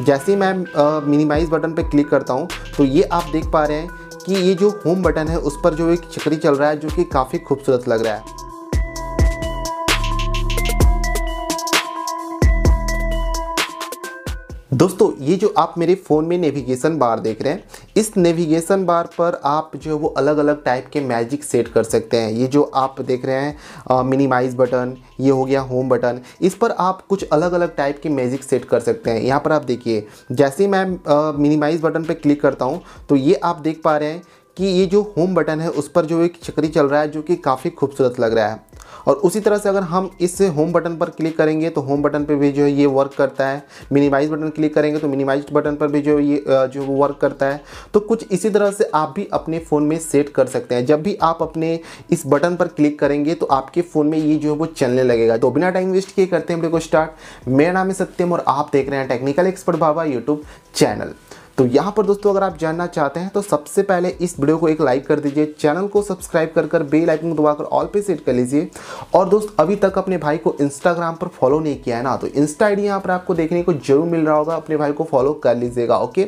जैसे ही मैं minimise button पे क्लिक करता हूँ तो ये आप देख पा रहे हैं कि ये जो होम बटन है उस पर जो एक चक्री चल रहा है जो कि काफ़ी खूबसूरत लग रहा है दोस्तों ये जो आप मेरे फ़ोन में नेविगेशन बार देख रहे हैं इस नेविगेशन बार पर आप जो है वो अलग अलग टाइप के मैजिक सेट कर सकते हैं ये जो आप देख रहे हैं मिनिमाइज बटन ये हो गया होम बटन इस पर आप कुछ अलग अलग टाइप के मैजिक सेट कर सकते हैं यहाँ पर आप देखिए जैसे मैं मिनिमाइज बटन पर क्लिक करता हूँ तो ये आप देख पा रहे हैं कि ये जो होम बटन है उस पर जो एक चक्री चल रहा है जो कि काफ़ी खूबसूरत लग रहा है और उसी तरह से अगर हम इस होम बटन पर क्लिक करेंगे तो होम बटन पर भी जो है ये वर्क करता है मिनिमाइज बटन क्लिक करेंगे तो मिनिमाइज बटन पर भी जो ये जो वर्क करता है तो कुछ इसी तरह से आप भी अपने फ़ोन में सेट कर सकते हैं जब भी आप अपने इस बटन पर क्लिक करेंगे तो आपके फ़ोन में ये जो है वो चलने लगेगा तो बिना टाइम वेस्ट किए करते हैं वीडियो को स्टार्ट मेरा नाम है सत्यम और आप देख रहे हैं technical expert Baba YouTube channel तो यहाँ पर दोस्तों अगर आप जानना चाहते हैं तो सबसे पहले इस वीडियो को एक लाइक कर दीजिए चैनल को सब्सक्राइब कर कर बेल आइकन को दबाकर ऑल पे सेट कर लीजिए और दोस्त अभी तक अपने भाई को इंस्टाग्राम पर फॉलो नहीं किया है ना तो इंस्टा आई यहाँ पर आपको देखने को जरूर मिल रहा होगा अपने भाई को फॉलो कर लीजिएगा ओके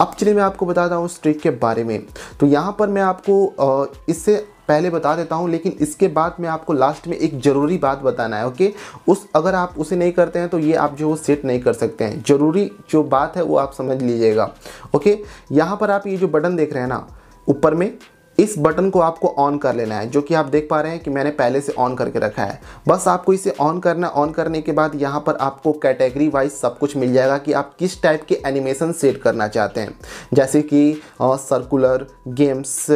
अब चलिए मैं आपको बताता हूँ उस ट्रिक के बारे में तो यहाँ पर मैं आपको इससे पहले बता देता हूँ लेकिन इसके बाद में आपको लास्ट में एक ज़रूरी बात बताना है ओके उस अगर आप उसे नहीं करते हैं तो ये आप जो सेट नहीं कर सकते हैं ज़रूरी जो बात है वो आप समझ लीजिएगा ओके यहाँ पर आप ये जो बटन देख रहे हैं ना ऊपर में इस बटन को आपको ऑन कर लेना है जो कि आप देख पा रहे हैं कि मैंने पहले से ऑन करके रखा है बस आपको इसे ऑन करना ऑन करने के बाद यहाँ पर आपको कैटेगरी वाइज सब कुछ मिल जाएगा कि आप किस टाइप के एनिमेशन सेट करना चाहते हैं जैसे कि सर्कुलर गेम्स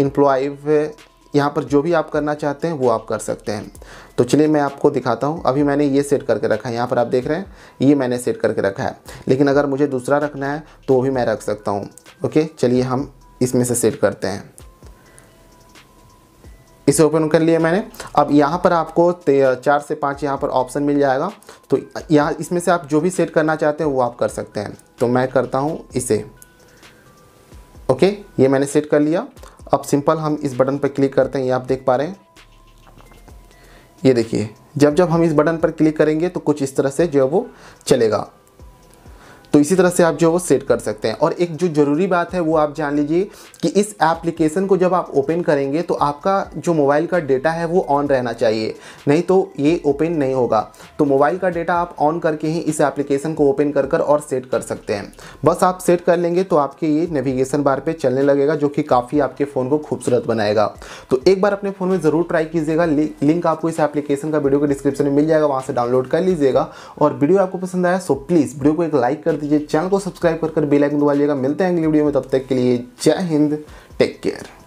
इम्प्लॉय यहाँ पर जो भी आप करना चाहते हैं वो आप कर सकते हैं तो चलिए मैं आपको दिखाता हूँ अभी मैंने ये सेट करके रखा है यहाँ पर आप देख रहे हैं ये मैंने सेट करके रखा है लेकिन अगर मुझे दूसरा रखना है तो वो भी मैं रख सकता हूँ ओके चलिए हम इसमें से सेट करते हैं इसे ओपन कर लिया मैंने अब यहाँ पर आपको चार से पाँच यहाँ पर ऑप्शन मिल जाएगा तो यहाँ इसमें से आप जो भी सेट करना चाहते हैं वो आप कर सकते हैं तो मैं करता हूँ इसे ओके ये मैंने सेट कर लिया अब सिंपल हम इस बटन पर क्लिक करते हैं ये आप देख पा रहे हैं ये देखिए जब जब हम इस बटन पर क्लिक करेंगे तो कुछ इस तरह से जो है वो चलेगा तो इसी तरह से आप जो है वो सेट कर सकते हैं और एक जो ज़रूरी बात है वो आप जान लीजिए कि इस एप्लीकेशन को जब आप ओपन करेंगे तो आपका जो मोबाइल का डेटा है वो ऑन रहना चाहिए नहीं तो ये ओपन नहीं होगा तो मोबाइल का डेटा आप ऑन करके ही इस एप्लीकेशन को ओपन कर कर और सेट कर सकते हैं बस आप सेट कर लेंगे तो आपके ये नेविगेशन बार पर चलने लगेगा जो कि काफ़ी आपके फ़ोन को खूबसूरत बनाएगा तो एक बार अपने फ़ोन में ज़रूर ट्राई कीजिएगा लिंक आपको इस एप्लीकेशन का वीडियो के डिस्क्रिप्शन में मिल जाएगा वहाँ से डाउनलोड कर लीजिएगा और वीडियो आपको पसंद आया सो प्लीज़ वीडियो को एक लाइक कर दीजिए चैनल को सब्सक्राइब कर कर बेल आइकन दबा लीजिएगा मिलते हैं अगली वीडियो में तब तक के लिए जय हिंद टेक केयर